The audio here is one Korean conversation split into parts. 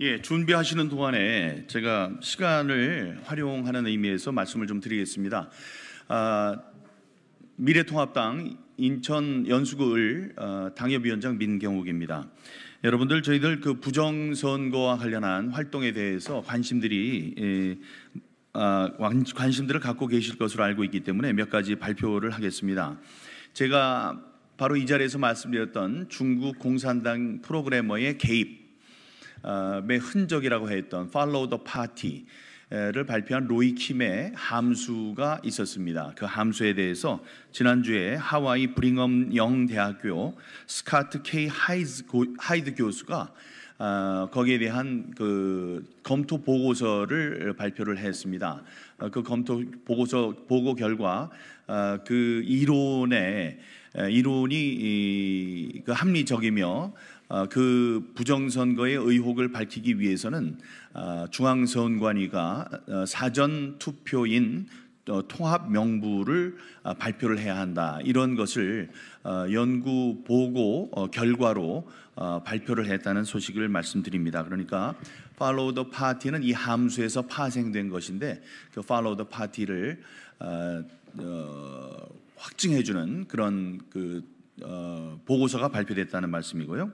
예, 준비하시는 동안에 제가 시간을 활용하는 의미에서 말씀을 좀 드리겠습니다. 아, 미래통합당 인천 연수구을 어, 당협위원장 민경욱입니다. 여러분들 저희들 그 부정선거와 관련한 활동에 대해서 관심들이 에, 예, 아, 관심들을 갖고 계실 것으로 알고 있기 때문에 몇 가지 발표를 하겠습니다. 제가 바로 이 자리에서 말씀드렸던 중국 공산당 프로그래머의 개입 어, 흔적이라고 했던 Follow the Party 를 발표한 로이 킴의 함수가 있었습니다. 그 함수에 대해서 지난주에 하와이 브링엄 영 대학교 스카트 K 하이즈 고, 하이드 교수가 어, 거기에 대한 그 검토 보고서를 발표를 했습니다. 어, 그 검토 보고서 보고 결과 어, 그 이론에 어, 이론이 이, 그 합리적이며 어, 그 부정선거의 의혹을 밝히기 위해서는 어, 중앙선관위가 어, 사전 투표인 통합 명부를 발표를 해야 한다 이런 것을 연구 보고 결과로 발표를 했다는 소식을 말씀드립니다. 그러니까 팔로우 더 파티는 이 함수에서 파생된 것인데 그 팔로우 더 파티를 확증해주는 그런 그 어, 보고서가 발표됐다는 말씀이고요.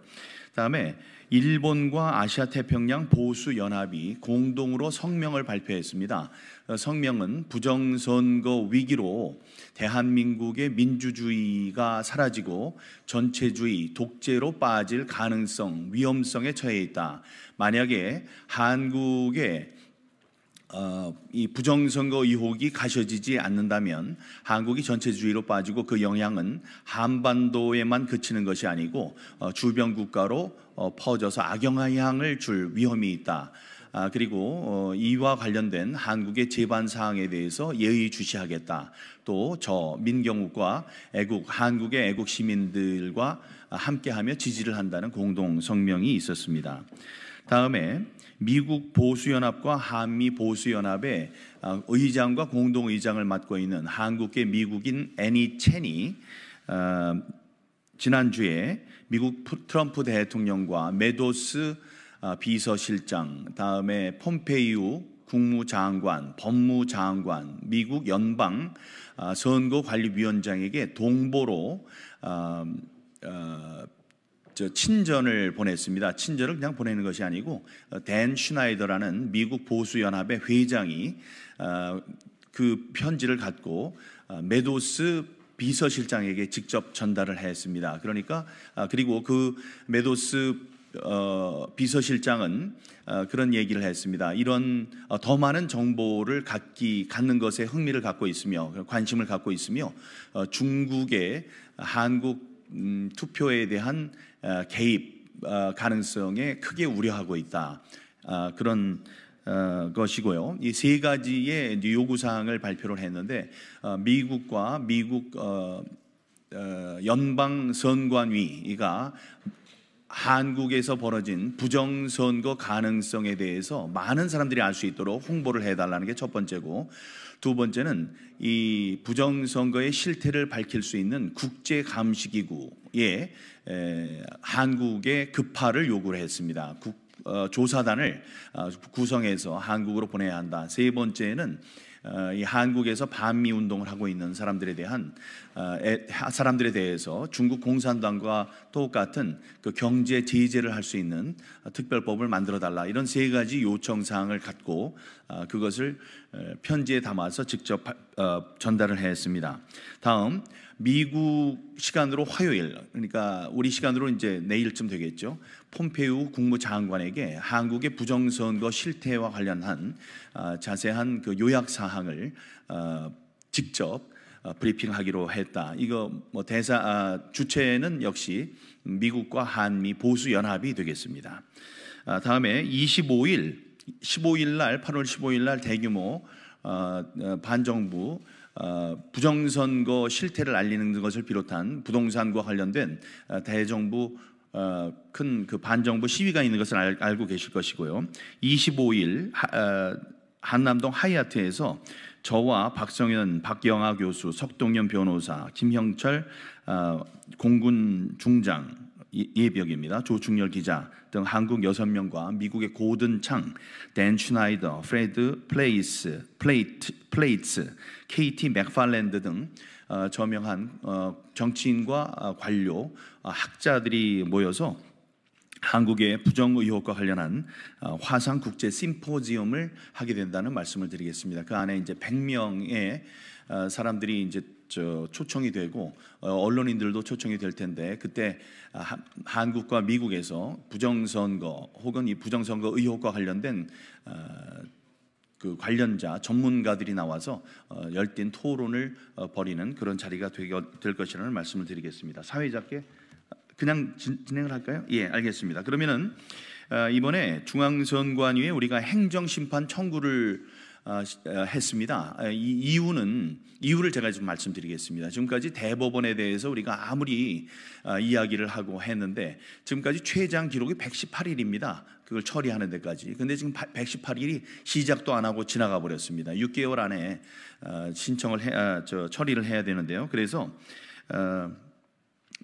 다음에 일본과 아시아 태평양 보수 연합이 공동으로 성명을 발표했습니다. 어, 성명은 부정선거 위기로 대한민국의 민주주의가 사라지고 전체주의 독재로 빠질 가능성 위험성에 처해 있다. 만약에 한국의 어, 이 부정선거 의혹이 가셔지지 않는다면 한국이 전체주의로 빠지고 그 영향은 한반도에만 그치는 것이 아니고 어, 주변 국가로 어, 퍼져서 악영향을 줄 위험이 있다. 아, 그리고 어, 이와 관련된 한국의 제반 사항에 대해서 예의 주시하겠다. 또 저 민경욱과 애국 한국의 애국 시민들과 함께하며 지지를 한다는 공동 성명이 있었습니다. 다음에 미국 보수연합과 한미 보수연합의 아, 의장과 공동의장을 맡고 있는 한국계 미국인 애니 첸이 아, 지난주에 미국 트럼프 대통령과 메도스 아, 비서실장, 다음에 폼페이우 국무장관, 법무장관, 미국 연방 선거관리위원장에게 동보로 음, 저 친전을 보냈습니다. 친전을 그냥 보내는 것이 아니고 어, 댄 슈나이더라는 미국 보수 연합의 회장이 어, 그 편지를 갖고 어, 메도스 비서실장에게 직접 전달을 했습니다. 그러니까 그리고 그 메도스 어, 비서실장은 어, 그런 얘기를 했습니다. 이런 어, 더 많은 정보를 갖기 갖는 것에 흥미를 갖고 있으며 관심을 갖고 있으며 중국의 한국 음, 투표에 대한 어, 개입 어, 가능성에 크게 우려하고 있다. 어, 그런 어, 것이고요. 이 세 가지의 요구 사항을 발표를 했는데 어, 미국과 미국 어, 어, 연방 선관위가 한국에서 벌어진 부정선거 가능성에 대해서 많은 사람들이 알 수 있도록 홍보를 해달라는 게 첫 번째고 두 번째는 이 부정선거의 실태를 밝힐 수 있는 국제감시기구에 예, 한국의 급파를 요구를 했습니다. 국, 어, 조사단을 아, 구성해서 한국으로 보내야 한다. 세 번째는 어, 이 한국에서 반미 운동을 하고 있는 사람들에 대한 어, 사람들에 대해서 중국 공산당과 똑같은 그 경제 제재를 할 수 있는 어, 특별법을 만들어 달라 이런 세 가지 요청 사항을 갖고 그것을 편지에 담아서 직접 전달을 했습니다. 다음 미국 시간으로 화요일 그러니까 우리 시간으로 이제 내일쯤 되겠죠. 폼페이오 국무장관에게 한국의 부정선거 실태와 관련한 어, 자세한 그 요약 사항을 어, 직접 어, 브리핑하기로 했다. 이거 뭐 대사 아, 주체는 역시 미국과 한미 보수 연합이 되겠습니다. 아, 다음에 25일 15일 날 8월 15일 날 대규모 반정부 부정선거 실태를 알리는 것을 비롯한 부동산과 관련된 대정부 어, 큰그 반정부 시위가 있는 것을 알, 고 계실 것이고요. 25일 하, 어, 한남동 하이아트에서 저와 박성현, 박영아 교수, 석동현 변호사, 김형철 어, 공군 중장 예, 예비입니다 조충렬 기자 등 한국 6명과 미국의 고든 창, 댄 슈나이더, 프레드 플레이스, 플레이트, 플레이츠, KT 맥팔랜드 등 어, 저명한 어, 정치인과 어, 관료, 학자들이 모여서 한국의 부정 의혹과 관련한 화상 국제 심포지엄을 하게 된다는 말씀을 드리겠습니다. 그 안에 이제 100명의 사람들이 이제 저 초청이 되고 언론인들도 초청이 될 텐데 그때 한국과 미국에서 부정선거 혹은 이 부정선거 의혹과 관련된 그 관련자 전문가들이 나와서 어, 열띤 토론을 어, 벌이는 그런 자리가 되게, 될 것이라는 말씀을 드리겠습니다. 사회자께 어, 그냥 진행을 진 할까요? 예, 알겠습니다. 그러면은 어, 이번에 중앙선관위에 우리가 행정심판 청구를 어, 어, 했습니다. 아, 이 이유는 이유를 제가 좀 말씀드리겠습니다. 지금까지 대법원에 대해서 우리가 아무리 어, 이야기를 하고 했는데 지금까지 최장 기록이 118일입니다. 그걸 처리하는 데까지. 근데 지금 118일이 시작도 안 하고 지나가 버렸습니다. 6개월 안에 신청을 해, 아, 저, 처리를 해야 되는데요. 그래서 어,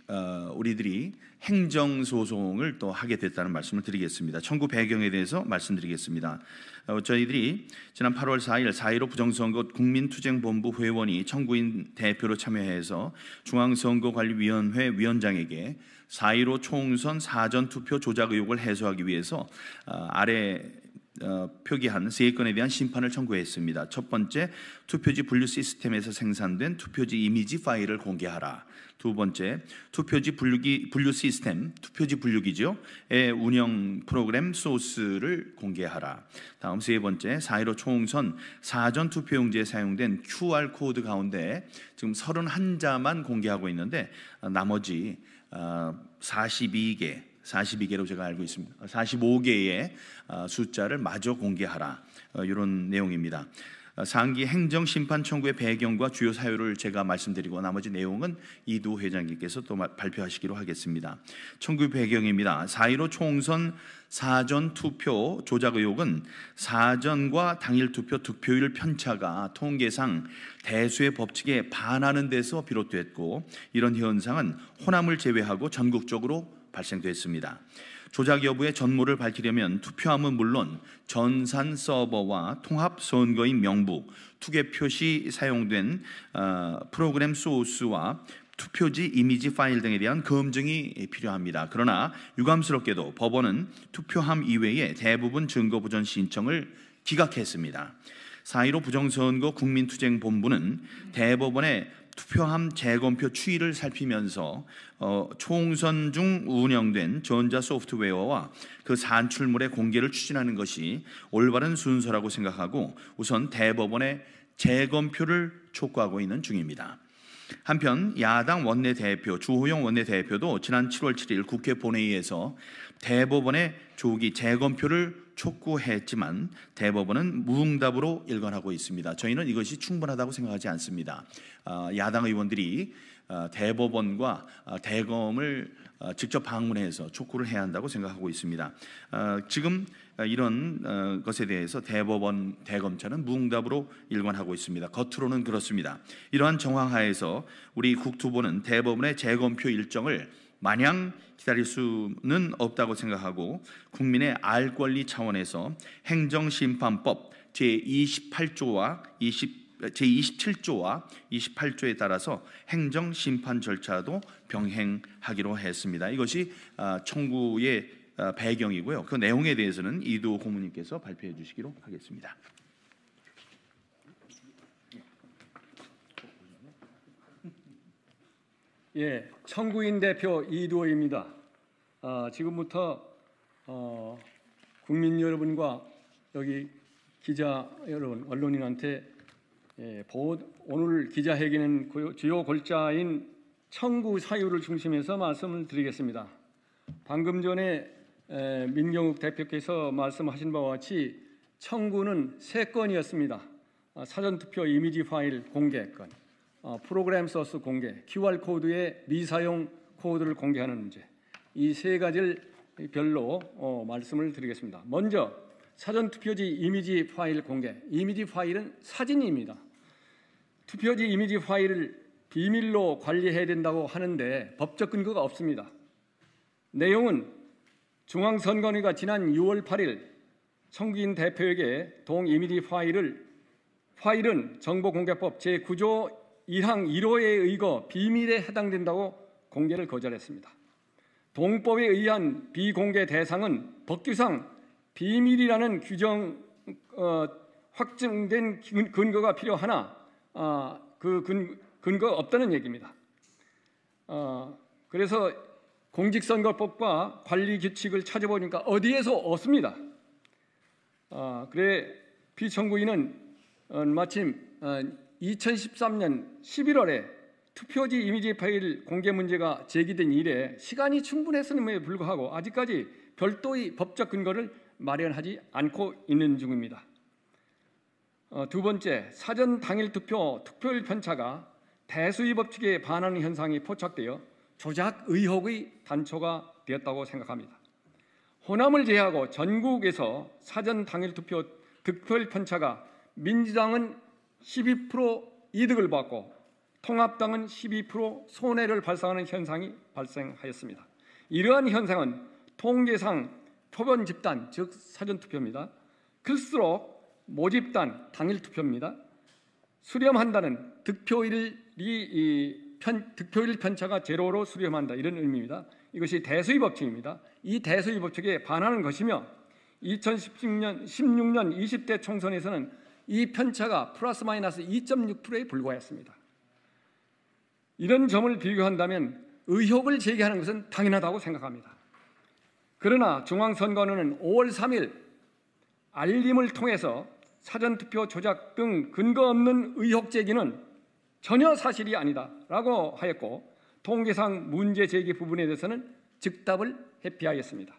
어, 우리들이 행정 소송을 또 하게 됐다는 말씀을 드리겠습니다. 청구 배경에 대해서 말씀드리겠습니다. 어, 저희들이 지난 8월 4일 4일로 부정선거 국민투쟁본부 회원이 청구인 대표로 참여해서 중앙선거관리위원회 위원장에게 4일5 총선 사전투표 조작 의혹을 해소하기 위해서 어, 아래 어, 표기한 세 건에 대한 심판을 청구했습니다. 첫 번째, 투표지 분류 시스템에서 생산된 투표지 이미지 파일을 공개하라. 두 번째, 투표지 분류기, 분류 시스템, 투표지 분류기죠.의 운영 프로그램 소스를 공개하라. 다음 세 번째, 4.15 총선 사전 투표용지에 사용된 QR코드 가운데 지금 31자만 공개하고 있는데 어, 나머지 42개 어, 42개로 제가 알고 있습니다. 45개의 어, 어, 숫자를 마저 공개하라. 이런 어, 내용입니다. 상기 행정 심판 청구의 배경과 주요 사유를 제가 말씀드리고 나머지 내용은 이두 회장님께서 또 발표하시기로 하겠습니다. 청구 배경입니다. 4.15 총선 사전 투표 조작 의혹은 사전과 당일 투표 득표율 편차가 통계상 대수의 법칙에 반하는 데서 비롯됐고 이런 현상은 호남을 제외하고 전국적으로 발생됐습니다. 조작 여부의 전모를 밝히려면 투표함은 물론 전산 서버와 통합 선거인 명부, 투개표 시 사용된 어, 프로그램 소스와 투표지 이미지 파일 등에 대한 검증이 필요합니다. 그러나 유감스럽게도 법원은 투표함 이외에 대부분 증거 보전 신청을 기각했습니다. 4.15 부정선거 국민투쟁본부는 대법원의 투표함 재검표 추이를 살피면서 어, 총선 중 운영된 전자 소프트웨어와 그 산출물의 공개를 추진하는 것이 올바른 순서라고 생각하고 우선 대법원의 재검표를 촉구하고 있는 중입니다. 한편 야당 원내대표 주호영 원내대표도 지난 7월 7일 국회 본회의에서 대법원의 조기 재검표를 촉구했지만 대법원은 무응답으로 일관하고 있습니다. 저희는 이것이 충분하다고 생각하지 않습니다. 아, 야당 의원들이 아, 대법원과 아, 대검을 직접 방문해서 촉구를 해야 한다고 생각하고 있습니다. 지금 이런 어, 것에 대해서 대법원, 대검찰은 무응답으로 일관하고 있습니다. 겉으로는 그렇습니다. 이러한 정황하에서 우리 국토부는 대법원의 재검표 일정을 마냥 기다릴 수는 없다고 생각하고 국민의 알 권리 차원에서 행정심판법 제28조와 20 제27조와 28조에 따라서 행정 심판 절차도 병행하기로 했습니다. 이것이 아, 청구의 아, 배경이고요. 그 내용에 대해서는 이도 고문님께서 발표해 주시기로 하겠습니다. 예, 청구인 대표 이두호입니다. 아, 지금부터 어, 국민 여러분과 여기 기자 여러분, 언론인한테 예, 보, 오늘 기자회견은 주요 골자인 청구 사유를 중심해서 말씀을 드리겠습니다. 방금 전에 에, 민경욱 대표께서 말씀하신 바와 같이 청구는 세 건이었습니다. 아, 사전투표 이미지 파일 공개 건, 어, 프로그램 소스 공개, QR 코드의 미사용 코드를 공개하는 문제 이 세 가지를 별로 어, 말씀을 드리겠습니다. 먼저 사전 투표지 이미지 파일 공개. 이미지 파일은 사진입니다. 투표지 이미지 파일을 비밀로 관리해야 된다고 하는데 법적 근거가 없습니다. 내용은 중앙선관위가 지난 6월 8일 청구인 대표에게 동 이미지 파일을 파일은 정보공개법 제9조 2항 1호에 의거 비밀에 해당된다고 공개를 거절했습니다. 동법에 의한 비공개 대상은 법규상 비밀이라는 규정 어, 확정된 근거가 필요하나 어, 그 근, 근거 없다는 얘기입니다. 어, 그래서 공직선거법과 관리 규칙을 찾아보니까 어디에서 없습니다. 어, 그래 피청구인은 어, 마침 어, 2013년 11월에 투표지 이미지 파일 공개 문제가 제기된 이래 시간이 충분했음에 불구하고 아직까지 별도의 법적 근거를 마련하지 않고 있는 중입니다. 어, 두 번째, 사전 당일 투표 투표일 편차가 대수의 법칙에 반하는 현상이 포착되어 조작 의혹의 단초가 되었다고 생각합니다. 호남을 제외하고 전국에서 사전 당일 투표 득표일 편차가 민주당은 12% 이득을 받고 통합당은 12% 손해를 발생하는 현상이 발생하였습니다. 이러한 현상은 통계상 표변 집단 즉 사전 투표입니다. 클수록 모집단 당일 투표입니다. 수렴한다는 득표일이 편, 득표일 편차가 제로로 수렴한다 이런 의미입니다. 이것이 대수의 법칙입니다. 이 대수의 법칙에 반하는 것이며 2016년 16년 20대 총선에서는 이 편차가 플러스 마이너스 2.6%에 불과했습니다. 이런 점을 비교한다면 의혹을 제기하는 것은 당연하다고 생각합니다. 그러나 중앙선관는 5월 3일 알림을 통해서 사전투표 조작 등 근거 없는 의혹 제기는 전혀 사실이 아니다라고 하였고 통계상 문제 제기 부분에 대해서는 즉답을 회피하였습니다.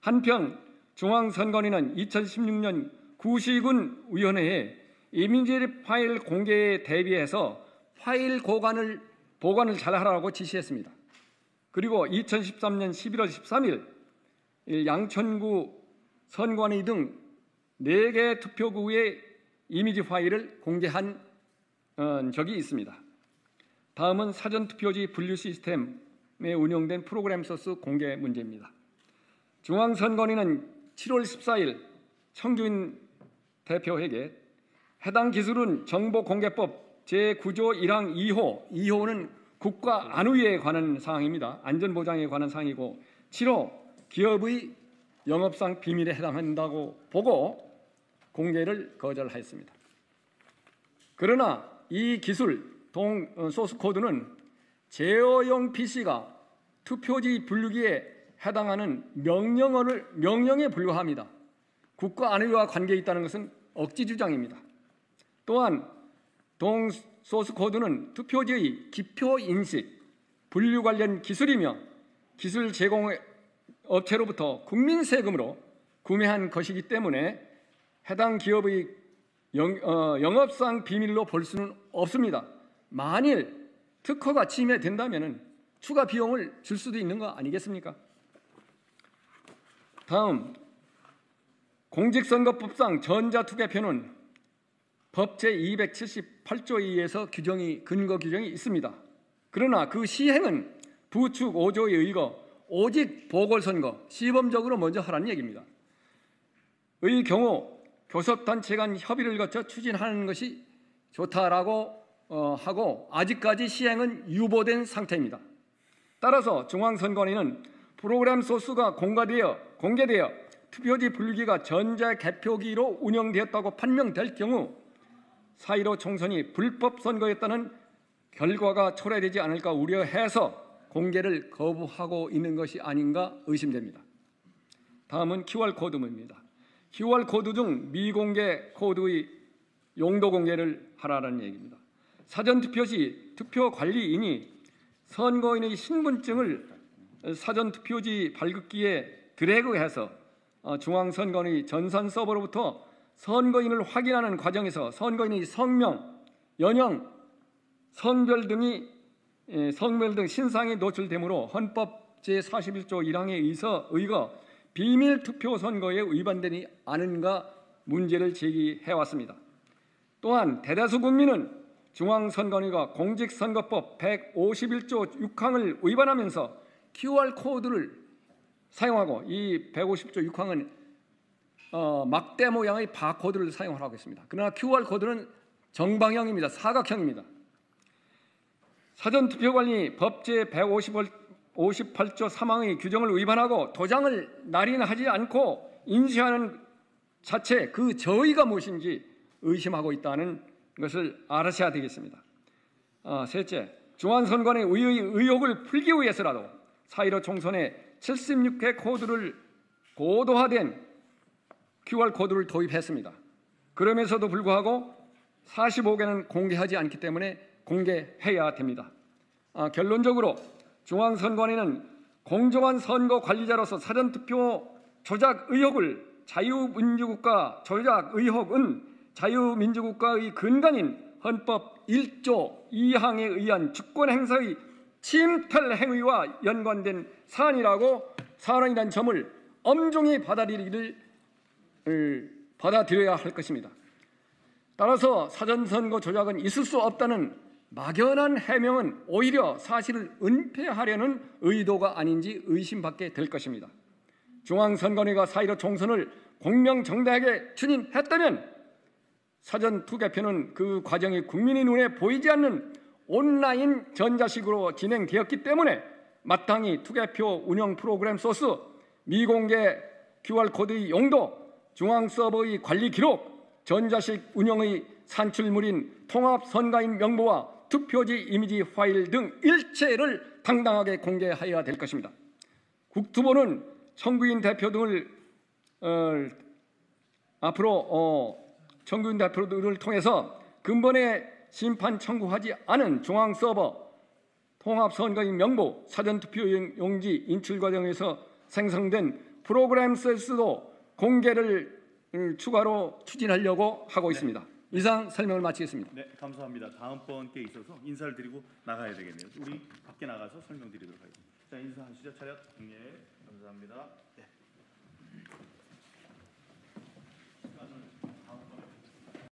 한편 중앙선관위는 2016년 구시군 위원회에 이민지 파일 공개에 대비해서 파일 보관을 보관을 잘하라고 지시했습니다. 그리고 2013년 11월 13일 양천구 선관위 등 4개 투표구의 이미지 파일을 공개한 어, 적이 있습니다. 다음은 사전투표지 분류 시스템에 운영된 프로그램 소스 공개 문제입니다. 중앙선관위는 7월 14일 청주인 대표에게 해당 기술은 정보공개법 제9조 1항 2호, 2호는 국가 안위에 관한 사항입니다. 안전보장에 관한 사항이고 7호 기업의 영업상 비밀에 해당한다고 보고 공개를 거절하였습니다. 그러나 이 기술 동 어, 소스 코드는 제어용 PC가 투표지 분류기에 해당하는 명령어를 명령에 분류합니다. 국가 안위와 관계 있다는 것은 억지 주장입니다. 또한 동소스 코드는 투표지의 기표 인식, 분류 관련 기술이며 기술 제공 업체로부터 국민 세금으로 구매한 것이기 때문에 해당 기업의 영, 어, 영업상 비밀로 볼 수는 없습니다. 만일 특허가 침해된다면 추가 비용을 줄 수도 있는 거 아니겠습니까? 다음 공직선거법상 전자투개표는 법 제278조에 의해서 규정이 근거 규정이 있습니다. 그러나 그 시행은 부축 5조에 의거 오직 보궐선거 시범적으로 먼저 하라는 얘기입니다. 의 경우 교섭단체 간 협의를 거쳐 추진하는 것이 좋다라고 어, 하고 아직까지 시행은 유보된 상태입니다. 따라서 중앙선거위는 프로그램 소수가 공개되어, 공개되어 투표지 분류기가 전자 개표기로 운영되었다고 판명될 경우 4.15 총선이 불법 선거였다는 결과가 초래되지 않을까 우려해서 공개를 거부하고 있는 것이 아닌가 의심됩니다. 다음은 QR코드입니다. QR코드 중 미공개 코드의 용도 공개를 하라는 얘기입니다. 사전투표 시 투표관리인이 선거인의 신분증을 사전투표지 발급기에 드래그해서 어, 중앙선관의 전산 서버로부터 선거인을 확인하는 과정에서 선거인의 성명, 연령, 성별 등이 예, 성별 등 신상이 노출되므로 헌법 제41조 1항에 의서 의거 비밀 투표 선거에 위반되니 않은가 문제를 제기해 왔습니다. 또한 대다수 국민은 중앙선거위가 공직선거법 151조 6항을 위반하면서 QR코드를 사용하고 이 150조 6항은 어, 막대 모양의 바코드를 사용하라고 했습니다. 그러나 QR 코드는 정방형입니다. 사각형입니다. 사전투표관리 법제 158조 3항의 규정을 위반하고 도장을 날인하지 않고 인쇄하는 자체 그 저의가 무엇인지 의심하고 있다는 것을 알아셔야 되겠습니다. 어, 셋째, 중앙선관의 의의 의혹을 풀기 위해서라도 4.15 총선에 7 6회 코드를 고도화된 QR 코드를 도입했습니다. 그럼에서도 불구하고 45개는 공개하지 않기 때문에 공개해야 됩니다. 아, 결론적으로 중앙선관위는 공정한 선거 관리자로서 사전투표 조작 의혹을 자유민주국가 조작 의혹은 자유민주국가의 근간인 헌법 1조 2항에 의한 주권 행사의 침탈 행위와 연관된 사안이라고 사안이라는 점을 엄중히 받아들이기를 받아들여야 할 것입니다. 따라서 사전선거 조작은 있을 수 없다는 막연한 해명은 오히려 사실을 은폐하려는 의도가 아닌지 의심받게 될 것입니다. 중앙선거위가 사이로 총선을 공명정당하게 추진했다면 사전 투개표는 그 과정이 국민의 눈에 보이지 않는 온라인 전자식으로 진행되었기 때문에 마땅히 투개표 운영 프로그램 소스, 미공개 QR코드의 용도, 중앙서버의 관리 기록, 전자식 운영의 산출물인 통합선가인 명부와 투표지 이미지 파일 등 일체를 당당하게 공개해야 될 것입니다. 국토부는 청구인 대표 등을 어, 앞으로 어, 청구인 대표들을 통해서 근본에 심판 청구하지 않은 중앙 서버 통합선거인 명부 사전투표 용지 인출 과정에서 생성된 프로그램 셀스도 공개를 음, 추가로 추진하려고 하고 네. 있습니다. 이상 설명을 마치겠습니다. 네, 감사합니다. 다음번 게 있어서 인사를 드리고 나가야 되겠네요. 우리 밖에 나가서 설명드리도록 하겠습니다. 자, 인사하시죠. 차렷. 예, 감사합니다.